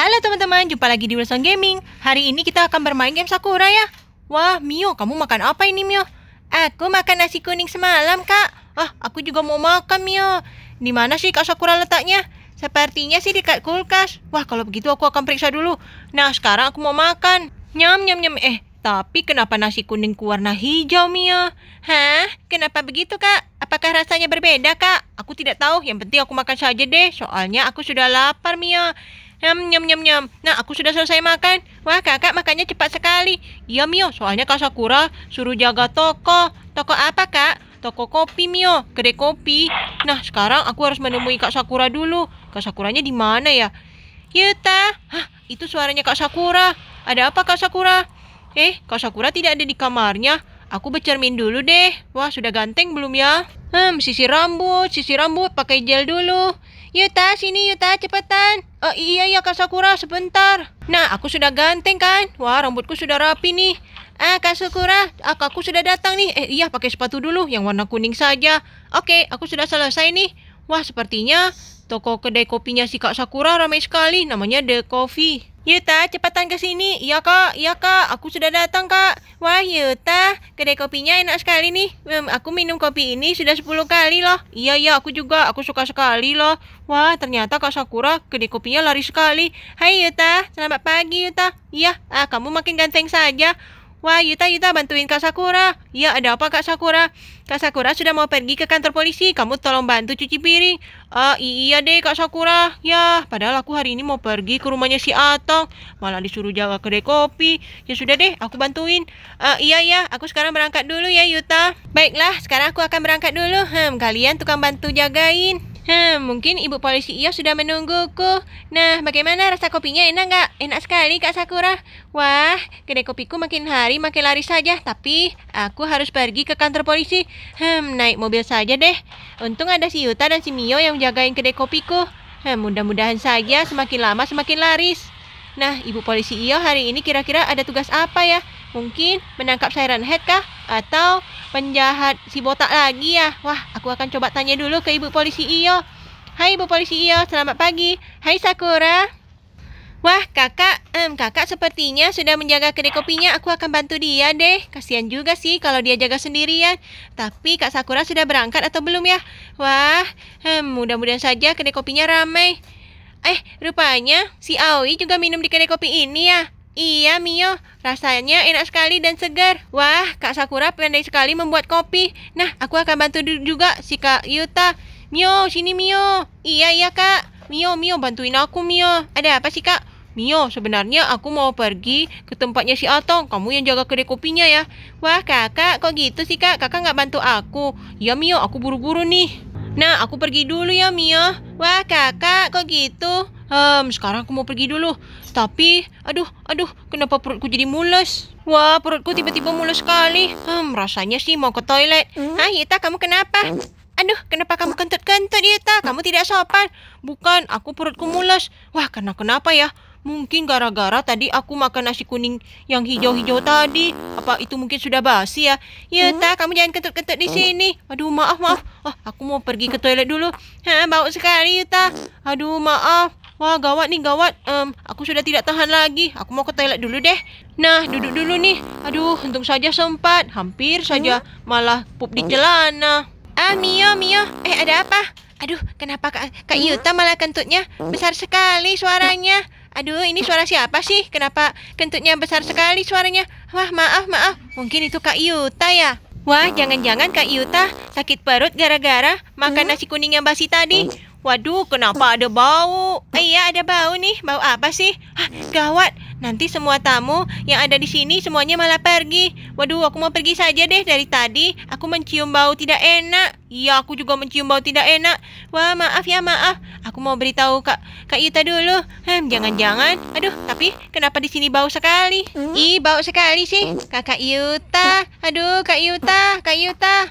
Halo teman-teman, jumpa lagi di Wilson Gaming. Hari ini kita akan bermain game Sakura ya. Wah, Mio, kamu makan apa ini Mio? Aku makan nasi kuning semalam, Kak. Ah, aku juga mau makan, Mio. Di mana sih Kak Sakura letaknya? Sepertinya sih di kulkas. Wah, kalau begitu aku akan periksa dulu. Nah, sekarang aku mau makan. Nyam, nyam, nyam. Eh, tapi kenapa nasi kuningku warna hijau, Mio? Hah? Kenapa begitu, Kak? Apakah rasanya berbeda, Kak? Aku tidak tahu. Yang penting aku makan saja deh. Soalnya aku sudah lapar, Mio. Nyam, nyam, nyam, nyam. Nah, aku sudah selesai makan. Wah, kakak makannya cepat sekali. Iya, Mio. Soalnya Kak Sakura suruh jaga toko. Toko apa, Kak? Toko kopi, Mio. Kedai kopi. Nah, sekarang aku harus menemui Kak Sakura dulu. Kak Sakuranya di mana ya? Yuta. Iya, Hah, itu suaranya Kak Sakura. Ada apa, Kak Sakura? Eh, Kak Sakura tidak ada di kamarnya. Aku bercermin dulu deh. Wah, sudah ganteng belum ya? Hmm, sisir rambut, sisir rambut, pakai gel dulu. Yuta, sini Yuta, cepetan. Oh iya ya Kak Sakura, sebentar. Nah, aku sudah ganteng kan? Wah, rambutku sudah rapi nih. Ah, Kak Sakura, aku sudah datang nih. Eh, iya, pakai sepatu dulu yang warna kuning saja. Oke, aku sudah selesai nih. Wah, sepertinya toko kedai kopinya si Kak Sakura ramai sekali. Namanya The Coffee. Yuta, ya cepatan ke sini. Iya kak, iya kak, aku sudah datang kak. Wah Yuta, ya kedai kopinya enak sekali nih. aku minum kopi ini sudah 10 kali loh. Iya iya, aku juga, aku suka sekali loh. Wah, ternyata kak Sakura kedai kopinya lari sekali. Hai Yuta, ya selamat pagi Yuta. Iya, ah, kamu makin ganteng saja. Wah, Yuta, Yuta, bantuin Kak Sakura. Ya, ada apa Kak Sakura? Kak Sakura sudah mau pergi ke kantor polisi. Kamu tolong bantu cuci piring. Uh, iya deh Kak Sakura. Ya, padahal aku hari ini mau pergi ke rumahnya si Atong. Malah disuruh jaga kedai kopi. Ya sudah deh, aku bantuin. Uh, iya, ya, aku sekarang berangkat dulu ya Yuta. Baiklah, sekarang aku akan berangkat dulu. Hmm, kalian tukang bantu jagain. Hmm, mungkin ibu polisi Iyo sudah menungguku. Nah, bagaimana rasa kopinya? Enak nggak? Enak sekali, Kak Sakura. Wah, kedai kopiku makin hari makin laris saja. Tapi, aku harus pergi ke kantor polisi. Hmm, naik mobil saja deh. Untung ada si Yuta dan si Mio yang jagain kedai kopiku. Hmm, mudah-mudahan saja semakin lama semakin laris. Nah, Ibu Polisi Iyo hari ini kira-kira ada tugas apa ya? Mungkin menangkap Siren Head kah? Atau penjahat si botak lagi ya? Wah, aku akan coba tanya dulu ke Ibu Polisi Iyo. Hai Ibu Polisi Iyo, selamat pagi. Hai Sakura. Wah, kakak, um, kakak sepertinya sudah menjaga kedai kopinya. Aku akan bantu dia deh. Kasihan juga sih kalau dia jaga sendirian. Tapi Kak Sakura sudah berangkat atau belum ya? Wah, um, mudah-mudahan saja kedai kopinya ramai. Eh, rupanya si Aoi juga minum di kedai kopi ini ya. Iya, Mio. Rasanya enak sekali dan segar. Wah, Kak Sakura pandai sekali membuat kopi. Nah, aku akan bantu juga si Kak Yuta. Mio, sini Mio. Iya, iya, Kak. Mio, Mio, bantuin aku, Mio. Ada apa sih, Kak? Mio, sebenarnya aku mau pergi ke tempatnya si Atong. Kamu yang jaga kedai kopinya ya. Wah, kakak, kok gitu sih, Kak? Kakak nggak bantu aku. Ya, Mio, aku buru-buru nih. Nah, aku pergi dulu ya, Mia. Wah, kakak, kok gitu? Hmm, sekarang aku mau pergi dulu. Tapi, aduh, aduh, kenapa perutku jadi mulus? Wah, perutku tiba-tiba mulus sekali. Hmm, rasanya sih mau ke toilet. Nah, hmm? Yeta, kamu kenapa? Aduh, kenapa kamu kentut-kentut, Yeta? Kamu tidak sopan. Bukan, aku perutku mulus. Wah, karena kenapa ya? Mungkin gara-gara tadi aku makan nasi kuning yang hijau-hijau tadi. Apa itu mungkin sudah basi ya? Yeta, ya, hmm? kamu jangan kentut-kentut di hmm? sini. Aduh, maaf, maaf. Oh, aku mau pergi ke toilet dulu. Ha, bau sekali, Yuta. Aduh, maaf. Wah, gawat nih, gawat. Um, aku sudah tidak tahan lagi. Aku mau ke toilet dulu deh. Nah, duduk dulu nih. Aduh, untung saja sempat. Hampir saja malah pup di celana. Ah, Mio, Mio. Eh, ada apa? Aduh, kenapa Kak, Kak Yuta malah kentutnya besar sekali suaranya? Aduh, ini suara siapa sih? Kenapa kentutnya besar sekali suaranya? Wah, maaf, maaf. Mungkin itu Kak Yuta ya? Wah, jangan-jangan Kak Yuta sakit perut gara-gara makan nasi kuning yang basi tadi. Waduh, kenapa ada bau? Eh, iya, ada bau nih. Bau apa sih? Hah, gawat. Nanti semua tamu yang ada di sini semuanya malah pergi. Waduh, aku mau pergi saja deh dari tadi. Aku mencium bau tidak enak. Iya, aku juga mencium bau tidak enak. Wah, maaf ya, maaf. Aku mau beritahu Kak Kak Yuta dulu. Hmm, jangan-jangan. Aduh, tapi kenapa di sini bau sekali? Hmm? Ih, bau sekali sih. Kakak Yuta. Aduh, Kak Yuta, Kak Yuta.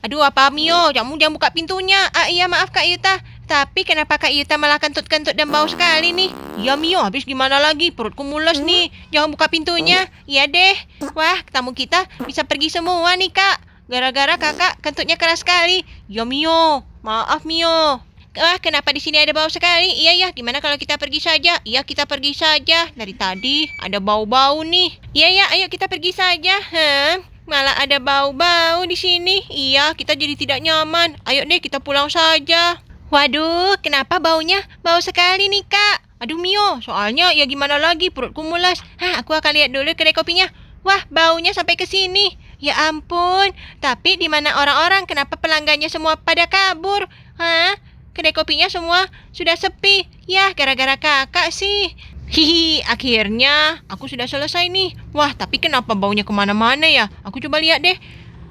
Aduh, apa Mio? Kamu jangan buka pintunya. Ah, iya, maaf Kak Yuta. Tapi kenapa Kak Yuta malah kentut-kentut dan bau sekali nih? Ya Mio, habis gimana lagi? Perutku mulus nih. Jangan buka pintunya. Iya deh. Wah, tamu kita bisa pergi semua nih, Kak. Gara-gara kakak kentutnya keras sekali. Ya Mio, maaf Mio. Wah, kenapa di sini ada bau sekali? Iya ya, gimana kalau kita pergi saja? Iya, kita pergi saja. Dari tadi ada bau-bau nih. Iya ya, ayo kita pergi saja. Hmm, malah ada bau-bau di sini. Iya, kita jadi tidak nyaman. Ayo deh, kita pulang saja. Waduh, kenapa baunya? Bau sekali nih, Kak. Aduh, Mio, soalnya ya gimana lagi, perutku mulas. Hah, aku akan lihat dulu kedai kopinya. Wah, baunya sampai ke sini. Ya ampun, tapi di mana orang-orang? Kenapa pelanggannya semua pada kabur? Hah? kedai kopinya semua sudah sepi. ya gara-gara kakak sih. Hihi, akhirnya aku sudah selesai nih. Wah, tapi kenapa baunya kemana-mana ya? Aku coba lihat deh.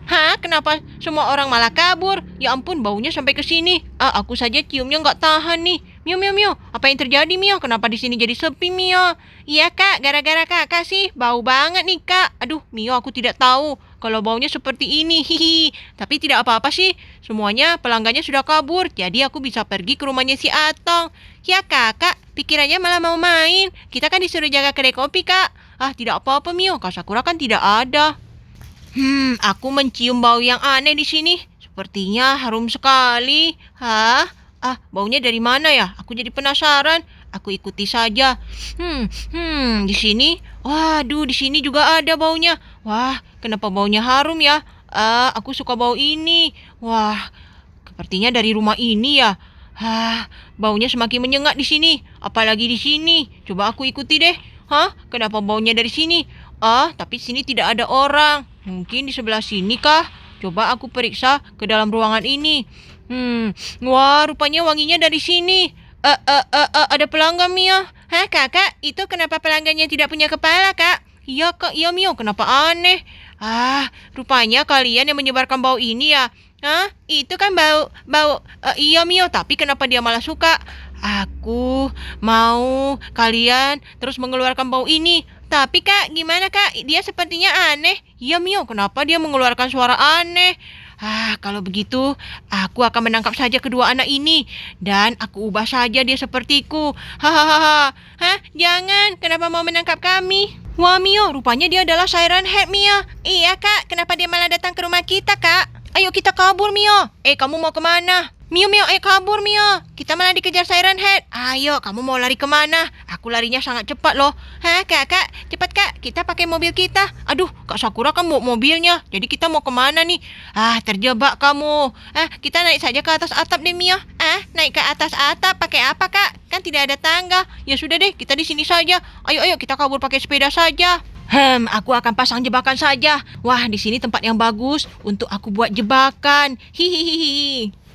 Hah, kenapa semua orang malah kabur? Ya ampun, baunya sampai ke sini. Ah, aku saja ciumnya nggak tahan nih. Mio, Mio, Mio, apa yang terjadi Mio? Kenapa di sini jadi sepi Mio? Iya kak, gara-gara kakak sih, bau banget nih kak. Aduh, Mio, aku tidak tahu kalau baunya seperti ini. Hihi. Tapi tidak apa-apa sih, semuanya pelanggannya sudah kabur, jadi aku bisa pergi ke rumahnya si Atong. Ya kakak, pikirannya malah mau main. Kita kan disuruh jaga kedai kopi kak. Ah, tidak apa-apa Mio, Kak Sakura kan tidak ada. Hmm, aku mencium bau yang aneh di sini. Sepertinya harum sekali. Hah? Ah, baunya dari mana ya? Aku jadi penasaran. Aku ikuti saja. Hmm, hmm, di sini. Waduh, di sini juga ada baunya. Wah, kenapa baunya harum ya? Ah, aku suka bau ini. Wah, sepertinya dari rumah ini ya. Hah, baunya semakin menyengat di sini. Apalagi di sini. Coba aku ikuti deh. Hah, kenapa baunya dari sini? Ah, tapi sini tidak ada orang. Mungkin di sebelah sini kah? Coba aku periksa ke dalam ruangan ini. Hmm, wah rupanya wanginya dari sini. Eh, uh, eh, uh, eh, uh, uh, ada pelanggan mio. Hah kakak, itu kenapa pelanggannya tidak punya kepala kak? Iya kak, iya Mio, kenapa aneh? Ah, rupanya kalian yang menyebarkan bau ini ya. Hah? Itu kan bau bau uh, iya Mio, tapi kenapa dia malah suka? Aku mau kalian terus mengeluarkan bau ini. Tapi kak, gimana kak? Dia sepertinya aneh. Iya Mio, kenapa dia mengeluarkan suara aneh? Ah, kalau begitu, aku akan menangkap saja kedua anak ini dan aku ubah saja dia sepertiku. Hahaha. Hah? Jangan. Kenapa mau menangkap kami? Wah, Mio, rupanya dia adalah Siren Head, Mio. Iya, Kak. Kenapa dia malah datang ke rumah kita, Kak? Ayo kita kabur, Mio. Eh, kamu mau kemana? Mio, Mio, ayo kabur, Mio. Kita malah dikejar Siren Head. Ayo, kamu mau lari kemana? Aku larinya sangat cepat loh. Hah, kak, kak, cepat kak. Kita pakai mobil kita. Aduh, Kak Sakura kan mau mobilnya. Jadi kita mau kemana nih? Ah, terjebak kamu. Eh, kita naik saja ke atas atap deh, Mio. Ah, eh, naik ke atas atap pakai apa, Kak? Kan tidak ada tangga. Ya sudah deh, kita di sini saja. Ayo, ayo, kita kabur pakai sepeda saja. Hmm, aku akan pasang jebakan saja. Wah, di sini tempat yang bagus untuk aku buat jebakan. Hihihihi.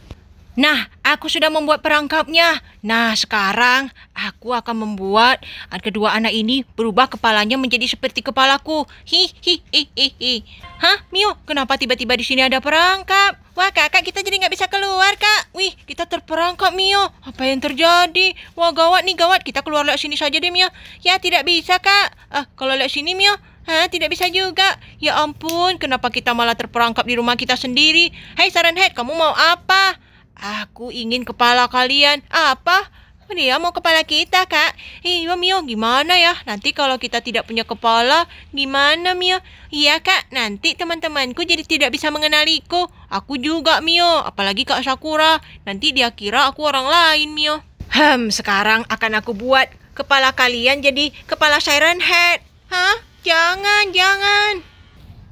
Nah, aku sudah membuat perangkapnya. Nah, sekarang aku akan membuat ah, kedua anak ini berubah kepalanya menjadi seperti kepalaku. Hi hi hi hi. hi. Hah, Mio, kenapa tiba-tiba di sini ada perangkap? Wah, kakak kita jadi nggak bisa keluar, kak. Wih, kita terperangkap, Mio. Apa yang terjadi? Wah, gawat nih, gawat. Kita keluar lewat sini saja deh, Mio. Ya, tidak bisa, kak. Eh, kalau lewat sini, Mio, Hah, tidak bisa juga. Ya ampun, kenapa kita malah terperangkap di rumah kita sendiri? Hei, Saranhead, kamu mau apa? Aku ingin kepala kalian. Apa? Dia mau kepala kita, Kak. Iya, Mio, gimana ya? Nanti kalau kita tidak punya kepala, gimana, Mio? Iya, Kak. Nanti teman-temanku jadi tidak bisa mengenaliku. Aku juga, Mio. Apalagi Kak Sakura. Nanti dia kira aku orang lain, Mio. Hmm, sekarang akan aku buat kepala kalian jadi kepala Siren Head. Hah? Jangan, jangan.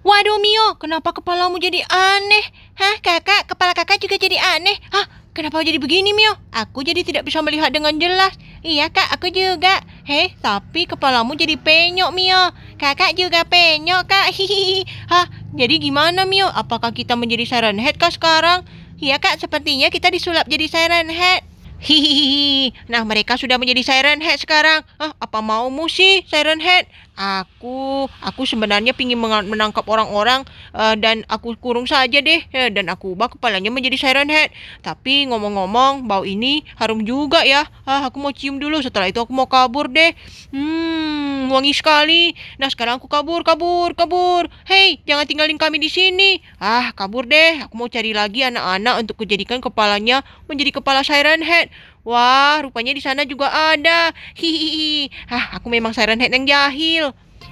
Waduh, Mio. Kenapa kepalamu jadi aneh? aneh. Hah, kenapa jadi begini, Mio? Aku jadi tidak bisa melihat dengan jelas. Iya, Kak, aku juga. Hei, tapi kepalamu jadi penyok, Mio. Kakak juga penyok, Kak. Hihihi. Hah, jadi gimana, Mio? Apakah kita menjadi Siren Head kah sekarang? Iya, Kak, sepertinya kita disulap jadi Siren Head. Hihihi. Nah, mereka sudah menjadi Siren Head sekarang. Ah, apa maumu sih, Siren Head? aku aku sebenarnya ingin menangkap orang-orang uh, dan aku kurung saja deh ya, dan aku ubah kepalanya menjadi siren head tapi ngomong-ngomong bau ini harum juga ya ah, aku mau cium dulu setelah itu aku mau kabur deh hmm wangi sekali nah sekarang aku kabur kabur kabur hei jangan tinggalin kami di sini ah kabur deh aku mau cari lagi anak-anak untuk kejadikan kepalanya menjadi kepala siren head Wah, rupanya di sana juga ada. Hihihi. Hah, aku memang Siren Head yang jahil.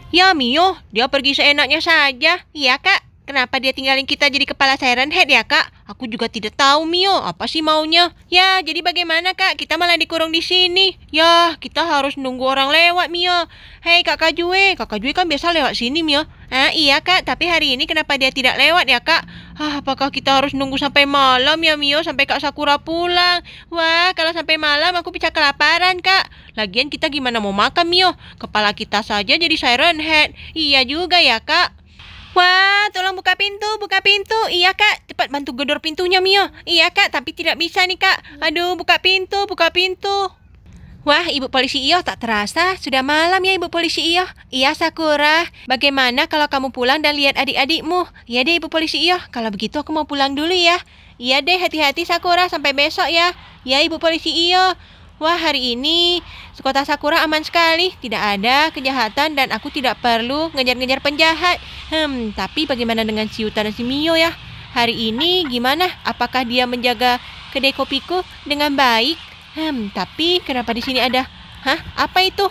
Ya, Mio, dia pergi seenaknya saja. Iya, Kak. Kenapa dia tinggalin kita jadi kepala Siren Head ya kak? Aku juga tidak tahu Mio, apa sih maunya? Ya, jadi bagaimana kak? Kita malah dikurung di sini. Ya, kita harus nunggu orang lewat Mio. Hei kak Kajue, kak Kajue kan biasa lewat sini Mio. Ah iya kak, tapi hari ini kenapa dia tidak lewat ya kak? Ah, apakah kita harus nunggu sampai malam ya Mio sampai kak Sakura pulang? Wah, kalau sampai malam aku bisa kelaparan kak. Lagian kita gimana mau makan Mio? Kepala kita saja jadi Siren Head. Iya juga ya kak. Wah, tolong buka pintu, buka pintu. Iya, Kak. Cepat bantu gedor pintunya, Mio. Iya, Kak, tapi tidak bisa nih, Kak. Aduh, buka pintu, buka pintu. Wah, Ibu Polisi Iyo tak terasa. Sudah malam ya, Ibu Polisi Iyo. Iya, Sakura. Bagaimana kalau kamu pulang dan lihat adik-adikmu? Iya deh, Ibu Polisi Iyo. Kalau begitu aku mau pulang dulu ya. Iya deh, hati-hati Sakura. Sampai besok ya. Iya, Ibu Polisi Iyo. Wah, hari ini kota Sakura aman sekali, tidak ada kejahatan dan aku tidak perlu ngejar-ngejar penjahat. Hmm, tapi bagaimana dengan si Yuta dan si Mio ya? Hari ini gimana? Apakah dia menjaga kedai kopiku dengan baik? Hmm, tapi kenapa di sini ada? Hah? Apa itu?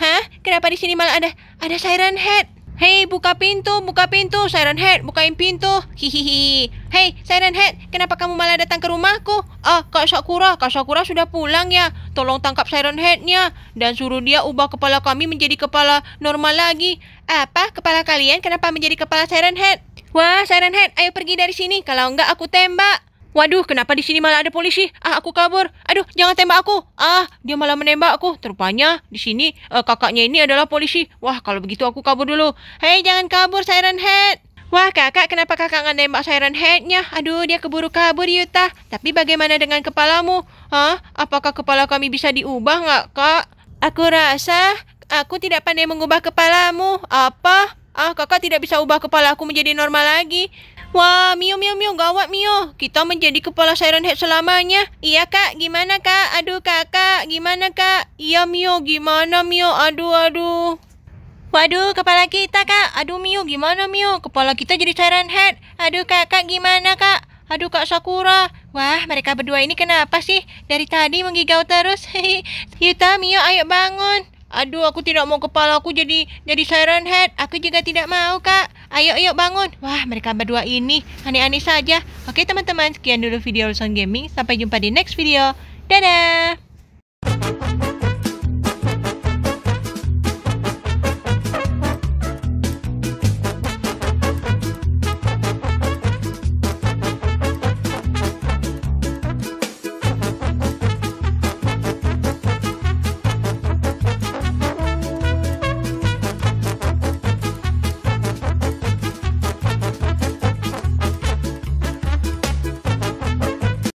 Hah? Kenapa di sini malah ada ada siren head? Hei, buka pintu, buka pintu, Siren Head, bukain pintu. Hihihi. Hei, Siren Head, kenapa kamu malah datang ke rumahku? Ah, Kak Sakura, Kak Sakura sudah pulang ya. Tolong tangkap Siren Headnya dan suruh dia ubah kepala kami menjadi kepala normal lagi. Apa? Kepala kalian kenapa menjadi kepala Siren Head? Wah, Siren Head, ayo pergi dari sini. Kalau enggak aku tembak. Waduh, kenapa di sini malah ada polisi? Ah, aku kabur. Aduh, jangan tembak aku. Ah, dia malah menembak aku. Terupanya di sini uh, kakaknya ini adalah polisi. Wah, kalau begitu aku kabur dulu. Hei, jangan kabur, Siren Head. Wah kakak, kenapa kakak nggak nembak Siren Head-nya? Aduh, dia keburu kabur Yuta. Tapi bagaimana dengan kepalamu? Hah? Apakah kepala kami bisa diubah nggak kak? Aku rasa aku tidak pandai mengubah kepalamu. Apa? Ah, kakak tidak bisa ubah kepala aku menjadi normal lagi. Wah, Mio, Mio, Mio, gawat Mio. Kita menjadi kepala Siren Head selamanya. Iya, Kak. Gimana, Kak? Aduh, Kakak. Gimana, Kak? Iya, Mio. Gimana, Mio? Aduh, aduh. Waduh, kepala kita, Kak. Aduh, Mio. Gimana, Mio? Kepala kita jadi Siren Head. Aduh, Kakak. Gimana, Kak? Aduh Kak Sakura, wah mereka berdua ini kenapa sih? Dari tadi menggigau terus. Yuta, iya, Mio, ayo bangun. Aduh, aku tidak mau kepala aku jadi jadi siren head. Aku juga tidak mau, Kak. Ayo, yuk bangun. Wah, mereka berdua ini aneh-aneh saja. Oke teman-teman, sekian dulu video Lulusan Gaming. Sampai jumpa di next video. Dadah!